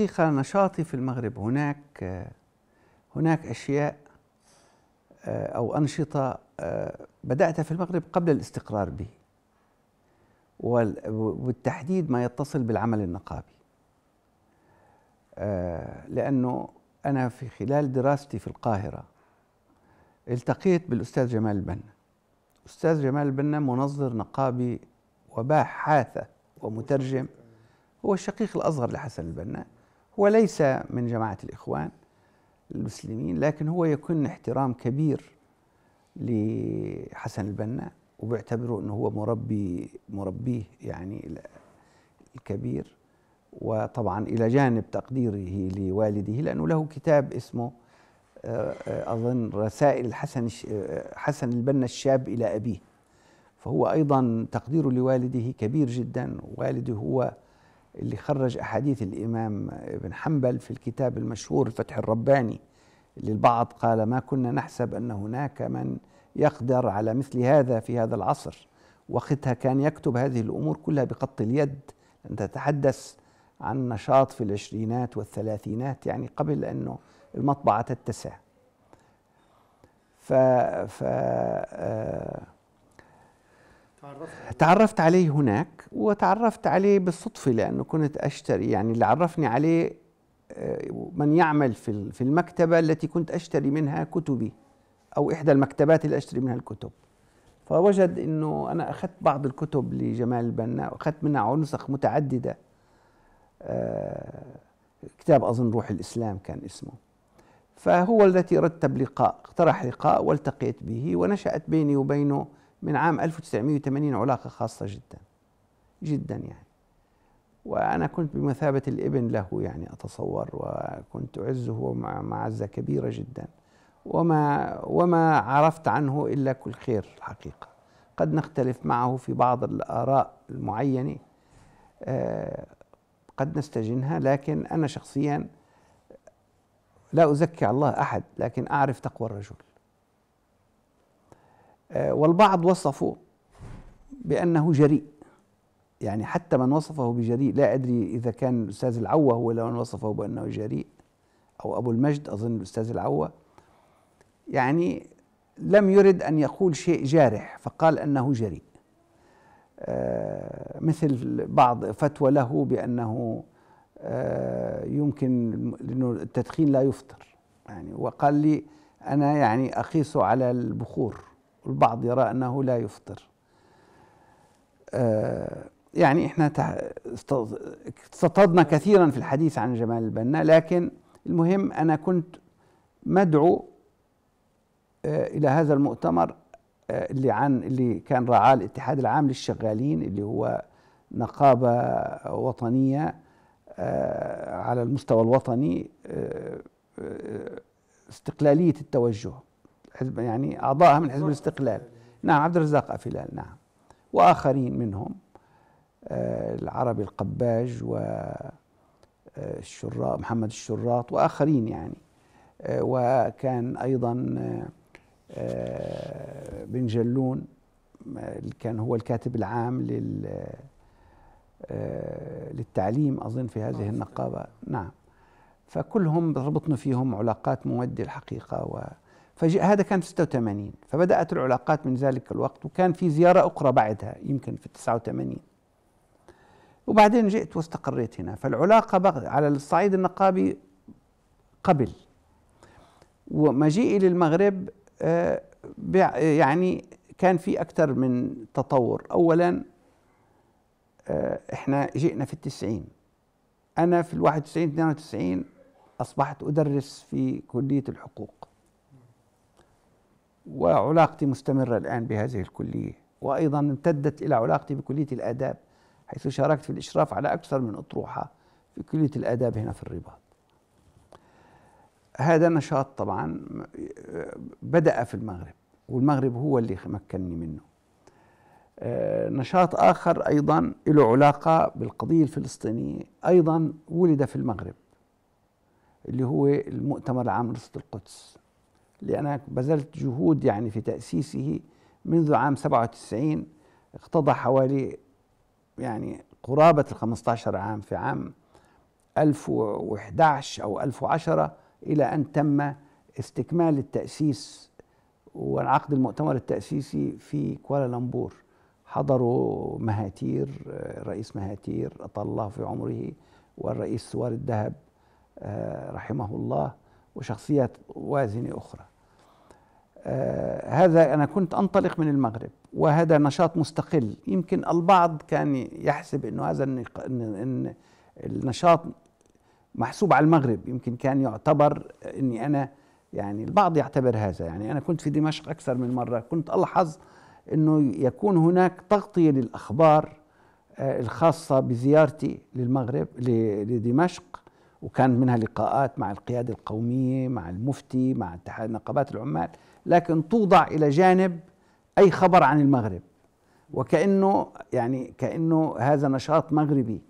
الحقيقة نشاطي في المغرب هناك هناك أشياء آه، أو أنشطة آه، بدأتها في المغرب قبل الاستقرار به وبالتحديد ما يتصل بالعمل النقابي آه، لأنه أنا في خلال دراستي في القاهرة التقيت بالأستاذ جمال البنا أستاذ جمال البنا منظر نقابي وباحث ومترجم هو الشقيق الأصغر لحسن البنا هو ليس من جماعة الإخوان المسلمين لكن هو يكون احترام كبير لحسن البنا وبيعتبره أنه هو مربي مربيه يعني الكبير وطبعا إلى جانب تقديره لوالده لأنه له كتاب اسمه آه، آه، أظن رسائل حسن آه، حسن البنا الشاب إلى أبيه فهو أيضا تقديره لوالده كبير جدا والده هو اللي خرج أحاديث الإمام ابن حنبل في الكتاب المشهور الفتح الرباني اللي البعض قال ما كنا نحسب أن هناك من يقدر على مثل هذا في هذا العصر وقتها كان يكتب هذه الأمور كلها بخط اليد أن تتحدث عن نشاط في العشرينات والثلاثينات يعني قبل أنه المطبعة تتسع ف, ف... آه تعرفت, تعرفت عليه هناك وتعرفت عليه بالصدفة لأنه كنت أشتري يعني اللي عرفني عليه آه، من يعمل في في المكتبة التي كنت أشتري منها كتبي أو إحدى المكتبات اللي أشتري منها الكتب فوجد أنه أنا أخذت بعض الكتب لجمال البناء وأخذت منها نسخ متعددة آه، كتاب أظن روح الإسلام كان اسمه فهو الذي رتب لقاء اقترح لقاء والتقيت به ونشأت بيني وبينه من عام 1980 علاقة خاصة جدا جدا يعني وأنا كنت بمثابة الابن له يعني أتصور وكنت أعزه معزة كبيرة جدا وما وما عرفت عنه إلا كل خير الحقيقة قد نختلف معه في بعض الآراء المعينة آه، قد نستجنها لكن أنا شخصيا لا أزكي على الله أحد لكن أعرف تقوى الرجل آه، والبعض وصفه بأنه جريء يعني حتى من وصفه بجريء لا أدري إذا كان الأستاذ العوة هو من وصفه بأنه جريء أو أبو المجد أظن الأستاذ العوة يعني لم يرد أن يقول شيء جارح فقال أنه جريء آه، مثل بعض فتوى له بأنه آه، يمكن أنه التدخين لا يفطر يعني وقال لي أنا يعني أقيسه على البخور والبعض يرى أنه لا يفطر آه، يعني احنا استطردنا كثيرا في الحديث عن جمال البنا لكن المهم انا كنت مدعو آه، الى هذا المؤتمر آه، اللي عن اللي كان رعاه الاتحاد العام للشغالين اللي هو نقابه وطنيه على المستوى الوطني استقلاليه التوجه حزب يعني اعضائها من حزب نعم. الاستقلال نعم عبد الرزاق افلال نعم واخرين منهم آه، العربي القباج والشراط آه، محمد الشراط واخرين يعني آه، وكان ايضا بن جلون كان هو الكاتب العام لل للتعليم اظن في هذه نعم. النقابه نعم فكلهم ربطنا فيهم علاقات موده الحقيقه و فهذا كان في 86 فبدأت العلاقات من ذلك الوقت وكان في زيارة أخرى بعدها يمكن في 89 وبعدين جئت واستقريت هنا فالعلاقة على الصعيد النقابي قبل ومجيئي للمغرب آه، يعني كان في أكثر من تطور أولا آه، إحنا جئنا في التسعين أنا في الواحد وتسعين 92 أصبحت أدرس في كلية الحقوق وعلاقتي مستمرة الآن بهذه الكلية وأيضا امتدت إلى علاقتي بكلية الآداب حيث شاركت في الإشراف على أكثر من أطروحة في كلية الآداب هنا في الرباط هذا نشاط طبعا آه، بدأ في المغرب والمغرب هو اللي مكنني منه آه، نشاط آخر أيضا له علاقة بالقضية الفلسطينية أيضا ولد في المغرب اللي هو المؤتمر العام لرصد القدس اللي أنا بذلت جهود يعني في تأسيسه منذ عام 97 اقتضى حوالي يعني قرابة ال 15 عام في عام 1011 أو 1010 إلى أن تم استكمال التأسيس وعقد المؤتمر التأسيسي في كوالالمبور حضروا مهاتير رئيس مهاتير أطال الله في عمره والرئيس سوار الذهب آه، رحمه الله وشخصيات وازنة أخرى آه هذا أنا كنت أنطلق من المغرب وهذا نشاط مستقل يمكن البعض كان يحسب أنه هذا إن النشاط محسوب على المغرب يمكن كان يعتبر أني أنا يعني البعض يعتبر هذا يعني أنا كنت في دمشق أكثر من مرة كنت ألحظ أنه يكون هناك تغطية للأخبار آه، الخاصة بزيارتي للمغرب لدمشق وكان منها لقاءات مع القيادة القومية مع المفتي مع اتحاد نقابات العمال لكن توضع إلى جانب أي خبر عن المغرب وكأنه يعني كأنه هذا نشاط مغربي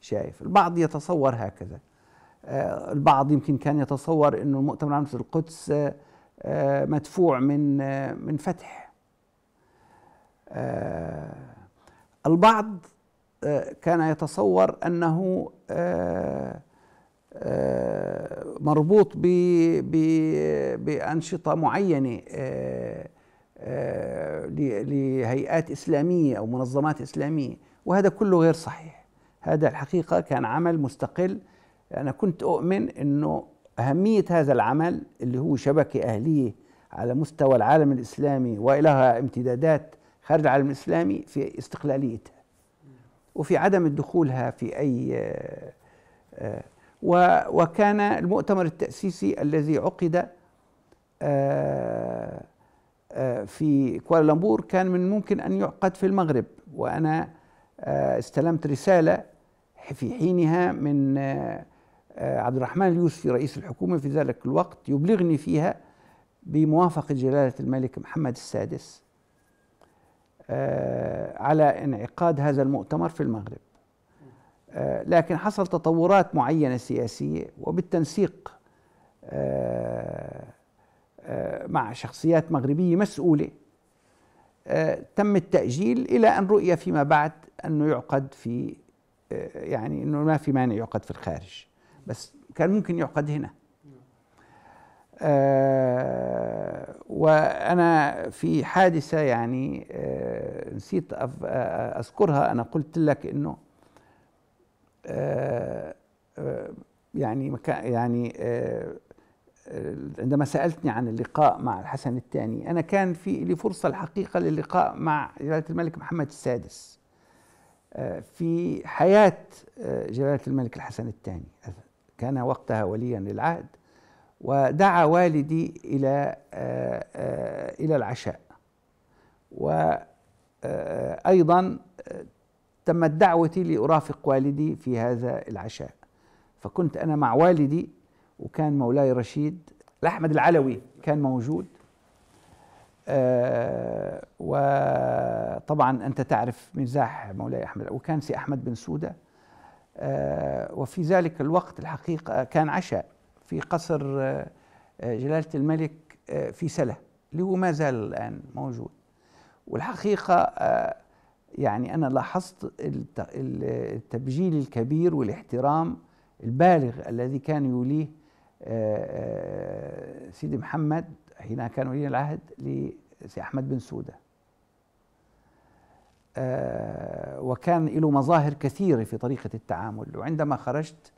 شايف البعض يتصور هكذا آه، البعض يمكن كان يتصور أنه المؤتمر في القدس آه، آه، مدفوع من من فتح البعض كان يتصور أنه آه آه، مربوط ب بأنشطة معينة آه، آه، لهيئات إسلامية أو منظمات إسلامية وهذا كله غير صحيح هذا الحقيقة كان عمل مستقل أنا كنت أؤمن أنه أهمية هذا العمل اللي هو شبكة أهلية على مستوى العالم الإسلامي وإلها امتدادات خارج العالم الإسلامي في استقلاليتها وفي عدم دخولها في أي وكان المؤتمر التأسيسي الذي عقد آه، آه، في كوالالمبور كان من الممكن أن يعقد في المغرب وأنا آه، استلمت رسالة في حينها من عبد الرحمن اليوسفي رئيس الحكومة في ذلك الوقت يبلغني فيها بموافقة جلالة الملك محمد السادس على انعقاد هذا المؤتمر في المغرب آه، لكن حصل تطورات معينة سياسية وبالتنسيق آه، آه، مع شخصيات مغربية مسؤولة تم التأجيل إلى أن رؤي فيما بعد أنه يعقد في يعني أنه ما في مانع يعقد في الخارج بس كان ممكن يعقد هنا وأنا في حادثة يعني نسيت أذكرها أنا قلت لك أنه يعني يعني آه، عندما سالتني عن اللقاء مع الحسن الثاني انا كان في لي فرصه الحقيقه للقاء مع جلاله الملك محمد السادس آه، في حياه آه، جلاله الملك الحسن الثاني كان وقتها وليا للعهد ودعا والدي الى الى العشاء وايضا تمت دعوتي لارافق والدي في هذا العشاء فكنت أنا مع والدي وكان مولاي رشيد الأحمد العلوي كان موجود أه وطبعا أنت تعرف مزاح مولاي أحمد وكان سي أحمد بن سودة أه وفي ذلك الوقت الحقيقة كان عشاء في قصر آه، جلالة الملك آه، في سلة اللي هو ما زال الآن موجود والحقيقة آه، يعني أنا لاحظت التبجيل الكبير والاحترام البالغ الذي كان يوليه آه، آه، سيدي محمد حين كان ولي العهد لسي أحمد بن سودة آه، وكان له مظاهر كثيرة في طريقة التعامل وعندما خرجت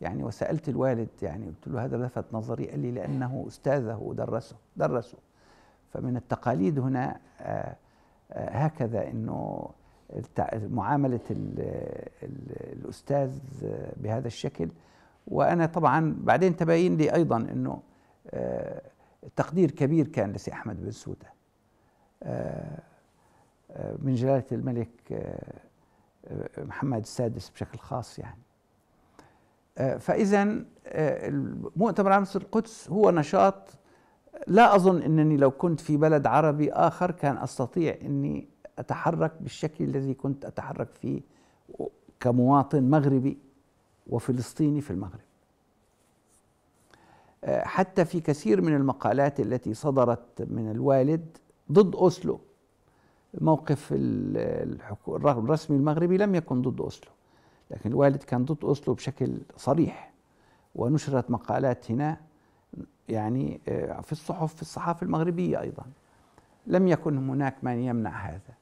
يعني وسألت الوالد يعني قلت له هذا لفت نظري قال لي لأنه أستاذه ودرسه درسه فمن التقاليد هنا هكذا أنه معامله الاستاذ بهذا الشكل وانا طبعا بعدين تبين لي ايضا انه آه، تقدير كبير كان لسي احمد بن سوده آه، آه، من جلاله الملك محمد السادس بشكل خاص يعني فاذا مؤتمر عام القدس هو نشاط لا اظن انني لو كنت في بلد عربي اخر كان استطيع اني أتحرك بالشكل الذي كنت أتحرك فيه كمواطن مغربي وفلسطيني في المغرب آه، حتى في كثير من المقالات التي صدرت من الوالد ضد أوسلو موقف الرسمي المغربي لم يكن ضد أوسلو لكن الوالد كان ضد أوسلو بشكل صريح ونشرت مقالات هنا يعني آه، في الصحف في الصحافة المغربية أيضا لم يكن هناك من يمنع هذا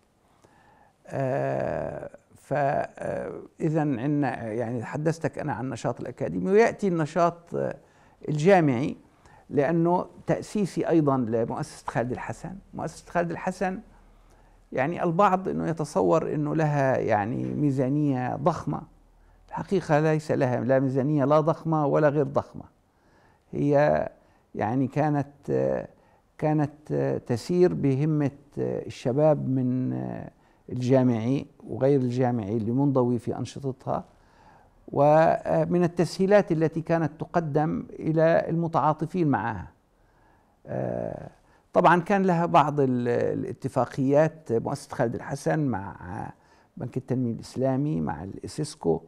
فاذا آه، عندنا يعني حدثتك انا عن النشاط الاكاديمي وياتي النشاط آه، الجامعي لانه تاسيسي ايضا لمؤسسه خالد الحسن، مؤسسه خالد الحسن يعني البعض انه يتصور انه لها يعني ميزانيه ضخمه الحقيقه ليس لها لا ميزانيه لا ضخمه ولا غير ضخمه هي يعني كانت آه، كانت تسير بهمه الشباب من الجامعي وغير الجامعي اللي منضوي في أنشطتها ومن التسهيلات التي كانت تقدم إلى المتعاطفين معها آه، طبعا كان لها بعض الاتفاقيات مؤسسة خالد الحسن مع بنك التنمية الإسلامي مع الإسيسكو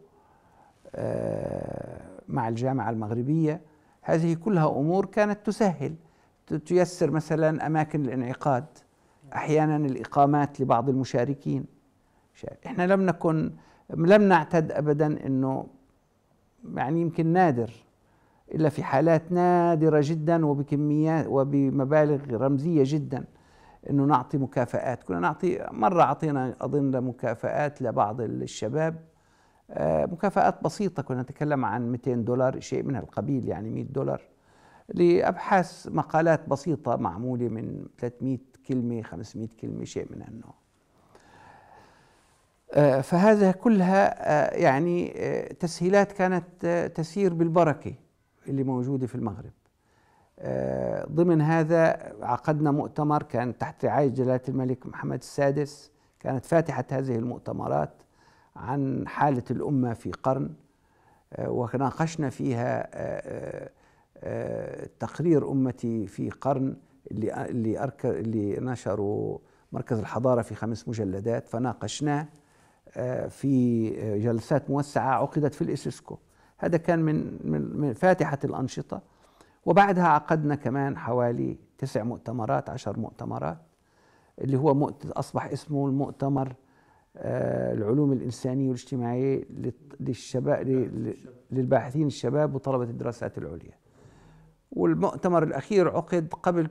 آه، مع الجامعة المغربية هذه كلها أمور كانت تسهل تيسر مثلا أماكن الانعقاد احيانا الاقامات لبعض المشاركين احنا لم نكن لم نعتد ابدا انه يعني يمكن نادر الا في حالات نادره جدا وبكميات وبمبالغ رمزيه جدا انه نعطي مكافآت، كنا نعطي مره اعطينا اظن مكافآت لبعض الشباب آه، مكافآت بسيطه كنا نتكلم عن 200 دولار شيء من القبيل يعني 100 دولار لابحاث مقالات بسيطه معموله من 300 كلمة 500 كلمة شيء من النوع آه، فهذا كلها آه، يعني آه، تسهيلات كانت تسير بالبركة اللي موجودة في المغرب ضمن هذا عقدنا مؤتمر كان تحت رعاية جلالة الملك محمد السادس كانت فاتحة هذه المؤتمرات عن حالة الأمة في قرن وناقشنا فيها تقرير أمتي في قرن اللي اللي أرك... اللي نشره مركز الحضارة في خمس مجلدات فناقشناه آه، في جلسات موسعة عقدت في الإسسكو هذا كان من من فاتحة الأنشطة وبعدها عقدنا كمان حوالي تسع مؤتمرات عشر مؤتمرات اللي هو أصبح اسمه المؤتمر آه، العلوم الإنسانية والاجتماعية للشباب للباحثين الشباب وطلبة الدراسات العليا والمؤتمر الأخير عقد قبل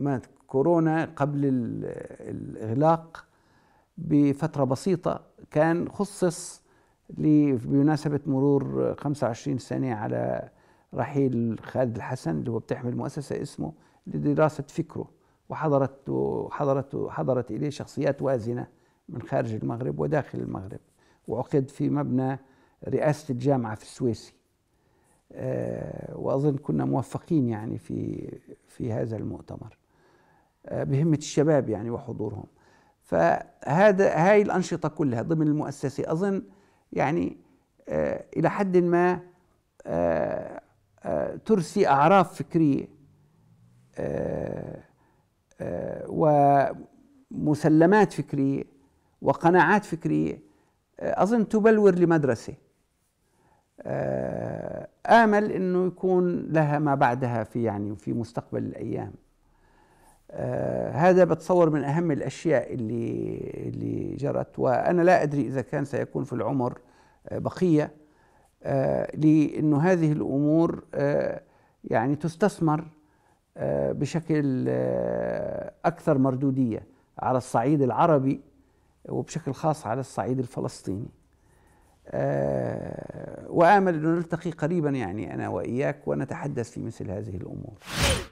مات كورونا قبل الإغلاق بفترة بسيطة كان خصص بمناسبة مرور 25 سنة على رحيل خالد الحسن اللي هو بتحمل مؤسسة اسمه لدراسة فكره وحضرت وحضرت حضرت إليه شخصيات وازنة من خارج المغرب وداخل المغرب وعقد في مبنى رئاسة الجامعة في السويسي آه، وأظن كنا موفقين يعني في في هذا المؤتمر آه، بهمة الشباب يعني وحضورهم فهذا هاي الأنشطة كلها ضمن المؤسسة أظن يعني آه، إلى حد ما آه، ترسي أعراف فكرية ومسلمات فكرية وقناعات فكرية أظن تبلور لمدرسة آمل أنه يكون لها ما بعدها في يعني في مستقبل الأيام آه، هذا بتصور من أهم الأشياء اللي اللي جرت وأنا لا أدري إذا كان سيكون في العمر آه، بقية آه، لأنه هذه الأمور يعني تستثمر بشكل أكثر مردودية على الصعيد العربي وبشكل خاص على الصعيد الفلسطيني وآمل أن نلتقي قريبا يعني أنا وإياك ونتحدث في مثل هذه الأمور